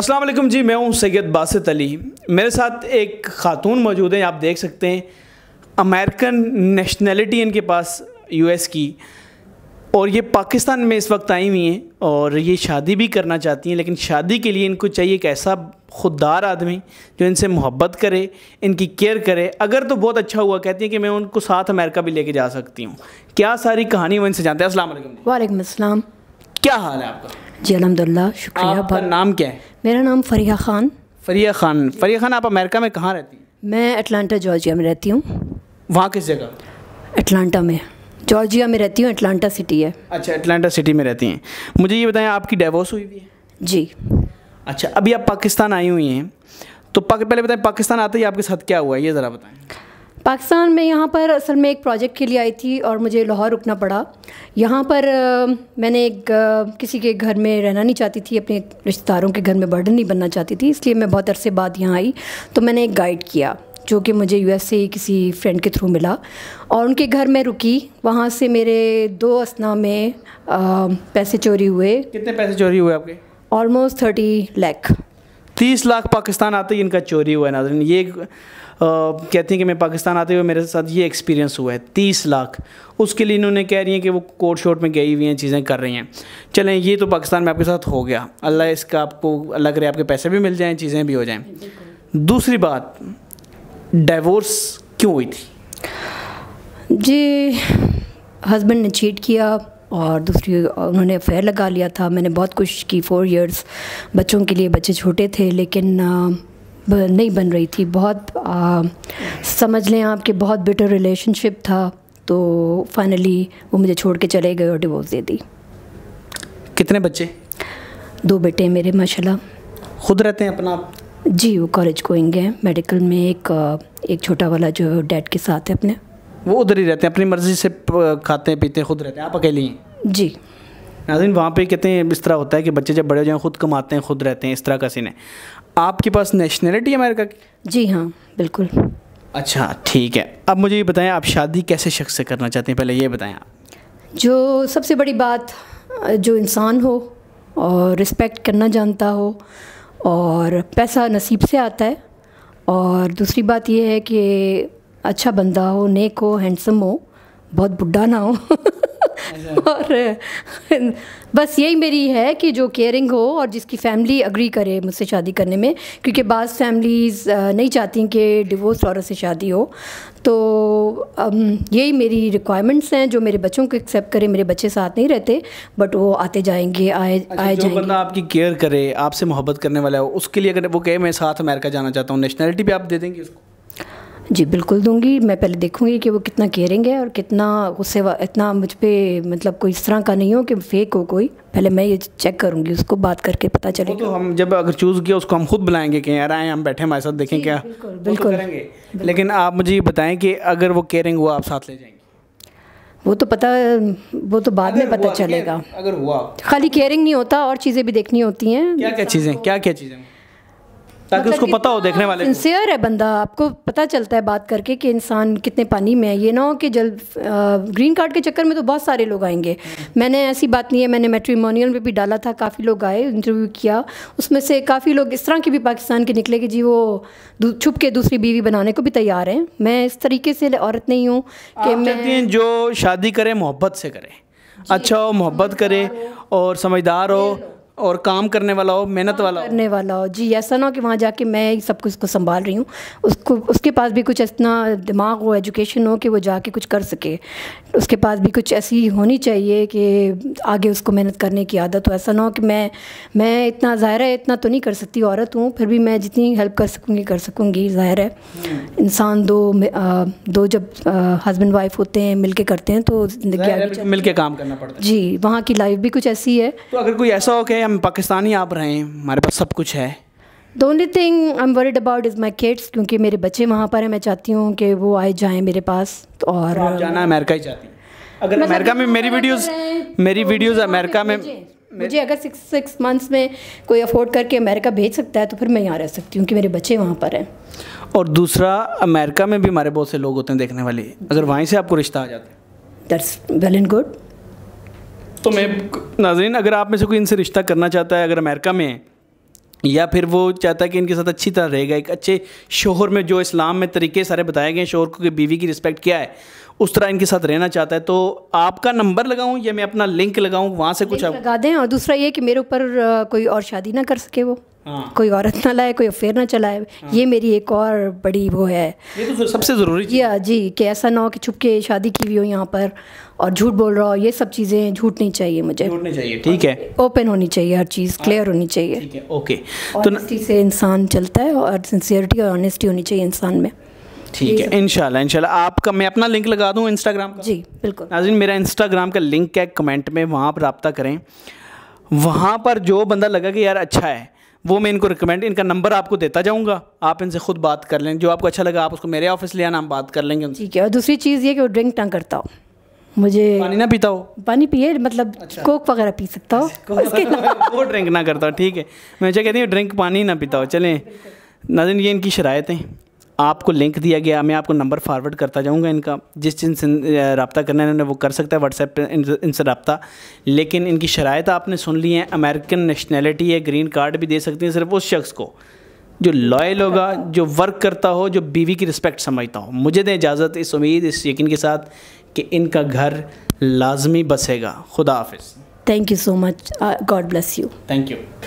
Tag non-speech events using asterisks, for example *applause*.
असलम जी मैं हूँ सैयद बासत अली मेरे साथ एक खातून मौजूद हैं आप देख सकते हैं अमेरिकन नेशनलिटी इनके पास यूएस की और ये पाकिस्तान में इस वक्त आई हुई हैं और ये शादी भी करना चाहती हैं लेकिन शादी के लिए इनको चाहिए एक ऐसा खुददार आदमी जो इनसे मोहब्बत करे इनकी केयर करे अगर तो बहुत अच्छा हुआ कहती हैं कि मैं उनको साथ अमेरिका भी लेके जा सकती हूँ क्या सारी कहानी वो इनसे जानते हैं असल वालेकाम क्या हाल है आपका जी अलहमदिल्ला शुक्रिया आपका नाम क्या है मेरा नाम फरिया खान फरिया खान फरिया खान आप अमेरिका में कहाँ रहती हैं मैं अटलांटा जॉर्जिया में रहती हूँ वहाँ किस जगह अटलांटा में जॉर्जिया में रहती हूँ अटलांटा सिटी है अच्छा अटलांटा सिटी में रहती हैं मुझे ये बताएं आपकी डिवोर्स हुई हुई है जी अच्छा अभी आप पाकिस्तान आई हुई हैं तो पहले बताएं पाकिस्तान आते ही आपके साथ क्या हुआ है ये ज़रा बताएं पाकिस्तान में यहाँ पर असल में एक प्रोजेक्ट के लिए आई थी और मुझे लाहौर रुकना पड़ा यहाँ पर मैंने एक किसी के घर में रहना नहीं चाहती थी अपने रिश्तेदारों के घर में बर्डन नहीं बनना चाहती थी इसलिए मैं बहुत अरसे बाद यहाँ आई तो मैंने एक गाइड किया जो कि मुझे यू से किसी फ्रेंड के थ्रू मिला और उनके घर में रुकी वहाँ से मेरे दो असना में आ, पैसे चोरी हुए कितने पैसे चोरी हुए आपके ऑलमोस्ट थर्टी लैख तीस लाख पाकिस्तान आते ही इनका चोरी हुआ है नाजरन ये आ, कहती हैं कि मैं पाकिस्तान आते हुए मेरे साथ ये एक्सपीरियंस हुआ है तीस लाख उसके लिए इन्होंने कह रही हैं कि वो कोर्ट शोट में गई हुई हैं चीज़ें कर रही हैं चलें ये तो पाकिस्तान में आपके साथ हो गया अल्लाह इसका आपको अल्लाह करे आपके पैसे भी मिल जाएँ चीज़ें भी हो जाएँ दूसरी बात डाइवोर्स क्यों हुई थी जी हस्बैंड ने चीट किया और दूसरी उन्होंने अफेयर लगा लिया था मैंने बहुत कोशिश की फ़ोर इयर्स बच्चों के लिए बच्चे छोटे थे लेकिन नहीं बन रही थी बहुत आ, समझ लें आपके बहुत बेटर रिलेशनशिप था तो फाइनली वो मुझे छोड़ के चले गए और डिवोर्स दे दी कितने बच्चे दो बेटे मेरे माशाल्लाह खुद रहते हैं अपना जी वो कॉलेज गोइंग है मेडिकल में एक एक छोटा वाला जो डैड के साथ है अपने वो उधर ही रहते हैं अपनी मर्ज़ी से खाते हैं पीते खुद रहते हैं आप अकेली हैं जी नाजिन वहाँ पे कहते हैं इस तरह होता है कि बच्चे जब बड़े हो जाएँ खुद कमाते हैं खुद रहते हैं इस तरह का सीन है आपके पास नेशनैलिटी है अमेरिका की जी हाँ बिल्कुल अच्छा ठीक है अब मुझे ये बताएं आप शादी कैसे शख्स से करना चाहते हैं पहले ये बताएं आप जो सबसे बड़ी बात जो इंसान हो और रिस्पेक्ट करना जानता हो और पैसा नसीब से आता है और दूसरी बात यह है कि अच्छा बंदा हो नेक हो हैंडसम हो बहुत बुढ़ा ना हो *laughs* *laughs* और बस यही मेरी है कि जो केयरिंग हो और जिसकी फैमिली अग्री करे मुझसे शादी करने में क्योंकि बास फैमिलीज़ नहीं चाहती कि डिवोर्स औरत से शादी हो तो यही मेरी रिक्वायरमेंट्स हैं जो मेरे बच्चों को एक्सेप्ट करें मेरे बच्चे साथ नहीं रहते बट वो आते जाएंगे आए अच्छा, आए जो बंदा आपकी केयर करे आपसे मोहब्बत करने वाला है उसके लिए अगर वो कहे मैं साथ अमेरिका जाना चाहता हूँ नेशनैलिटी भी आप दे देंगे उसको जी बिल्कुल दूंगी मैं पहले देखूंगी कि वो कितना केयरिंग है और कितना उससे इतना मुझ पर मतलब कोई इस तरह का नहीं हो कि फेक हो कोई पहले मैं ये चेक करूंगी उसको बात करके पता चलेगा तो हम जब अगर चूज़ किया उसको हम खुद बुलाएंगे कि यार आए हम बैठे हमारे साथ देखें क्या बिल्कुल तो बिल्कुल करेंगे लेकिन आप मुझे ये बताएं कि अगर वो केयरिंग हुआ आप साथ ले जाएंगे वो तो पता वो तो बाद में पता चलेगा अगर हुआ खाली केयरिंग नहीं होता और चीज़ें भी देखनी होती हैं क्या क्या चीज़ें क्या क्या चीज़ें ताकि मतलब उसको पता हो देखने वाले सिंसियर है बंदा आपको पता चलता है बात करके कि इंसान कितने पानी में है ये ना हो कि जल्द ग्रीन कार्ड के चक्कर में तो बहुत सारे लोग आएंगे मैंने ऐसी बात नहीं है मैंने मेट्रीमोनियल में भी डाला था काफ़ी लोग आए इंटरव्यू किया उसमें से काफ़ी लोग इस तरह के भी पाकिस्तान के निकले कि जी वो छुप के दूसरी बीवी बनाने को भी तैयार हैं मैं इस तरीके से औरत नहीं हूँ कि मैं जो शादी करें मोहब्बत से करें अच्छा हो मोहब्बत करे और समझदार हो और काम करने वाला हो मेहनत वाला हो करने वाला हो जी ऐसा ना हो कि वहाँ जाके मैं सब कुछ उसको संभाल रही हूँ उसको उसके पास भी कुछ इतना दिमाग हो एजुकेशन हो कि वो जाके कुछ कर सके उसके पास भी कुछ ऐसी होनी चाहिए कि आगे उसको मेहनत करने की आदत हो ऐसा ना हो कि मैं मैं इतना ज़ाहिर है इतना तो नहीं कर सकती औरत हूँ फिर भी मैं जितनी हेल्प कर सकूँगी कर सकूँगी ज़ाहिर है हम्म। इंसान दो दो जब हस्बैंड वाइफ होते हैं मिल करते हैं तो ज़िंदगी मिल के काम करना पड़ता है जी वहाँ की लाइफ भी कुछ ऐसी है तो अगर कोई ऐसा हो कि हम पाकिस्तानी आप रहे हैं हमारे पास सब कुछ है the only thing I am worried about is my kids क्योंकि मेरे बच्चे वहाँ पर हैं मैं चाहती हूँ कि वो आए जाएँ मेरे पास तो तो और तो जाना अमेरिका ही चाहती अगर अमेरिका में मेरी वीडियोस तो मेरी वीडियोस अमेरिका में मुझे अगर सिक्स सिक्स मंथ्स में कोई अफोर्ड करके अमेरिका भेज सकता है तो फिर मैं यहाँ रह सकती हूँ कि मेरे बच्चे वहाँ पर हैं और दूसरा अमेरिका में भी हमारे बहुत से लोग होते हैं देखने वाले अगर वहीं से आपको रिश्ता आ जाता है दैट्स वेल एंड गुड तो मैं नाजरीन अगर आप में से कोई इनसे रिश्ता करना चाहता है अगर अमेरिका में या फिर वो चाहता है कि इनके साथ अच्छी तरह रहेगा एक अच्छे शोहर में जो इस्लाम में तरीके सारे बताए गए हैं शोहर को कि बीवी की रिस्पेक्ट क्या है उस तरह इनके साथ रहना चाहता है तो आपका नंबर लगाऊं या मैं अपना लिंक लगाऊं वहाँ से कुछ लगा दें और दूसरा ये कि मेरे ऊपर कोई और शादी ना कर सके वो हाँ। कोई औरत ना लाए कोई अफेयर ना चलाए हाँ। ये मेरी एक और बड़ी वो है ये तो सबसे ज़रूरी हाँ जी कि ऐसा ना हो कि छुपके शादी की हुई हो यहाँ पर और झूठ बोल रहा हो ये सब चीज़ें झूठ नहीं चाहिए मुझे झूठ नहीं चाहिए ठीक हाँ। है ओपन होनी चाहिए हर चीज़ क्लियर हाँ। होनी चाहिए ओके तो होनेस्टी से इंसान चलता है और सिंसियरिटी और ऑनेस्टी होनी चाहिए इंसान में ठीक है इनशाला इनशाला आपका मैं अपना लिंक लगा दूँ इंस्टाग्राम का जी बिल्कुल नाजिन मेरा इंस्टाग्राम का लिंक है कमेंट में वहाँ पर रबता करें वहाँ पर जो बंदा लगा कि यार अच्छा है वो मैं इनको रिकमेंड इनका नंबर आपको देता जाऊँगा आप इनसे खुद बात कर लें जो आपको अच्छा लगा आप उसको मेरे ऑफिस ले आना हम बात कर लेंगे ठीक है और दूसरी चीज़ ये कि वो ड्रिंक ना करता हो मुझे पानी ना पीता हो पानी पिए मतलब अच्छा। कोक वगैरह पी सकता हो *laughs* उसके वो ड्रिंक ना करता हो ठीक है मैं कहती हूँ ड्रिंक पानी ना पीता हो चलें नाजिन ये इनकी शरायतें आपको लिंक दिया गया मैं आपको नंबर फारवर्ड करता जाऊँगा इनका जिस से रबता करना है इन्होंने वो कर सकता है व्हाट्सएप पर इन, इनसे रबता लेकिन इनकी शराय आपने सुन ली है अमेरिकन नेशनैलिटी है ग्रीन कार्ड भी दे सकती हैं सिर्फ उस शख्स को जो लॉयल होगा जो वर्क करता हो जो बीवी की रिस्पेक्ट समझता हो मुझे दें इजाज़त इस उम्मीद इस यकीन के साथ कि इनका घर लाजमी बसेगा खुदा हाफ thank you so much God bless you thank you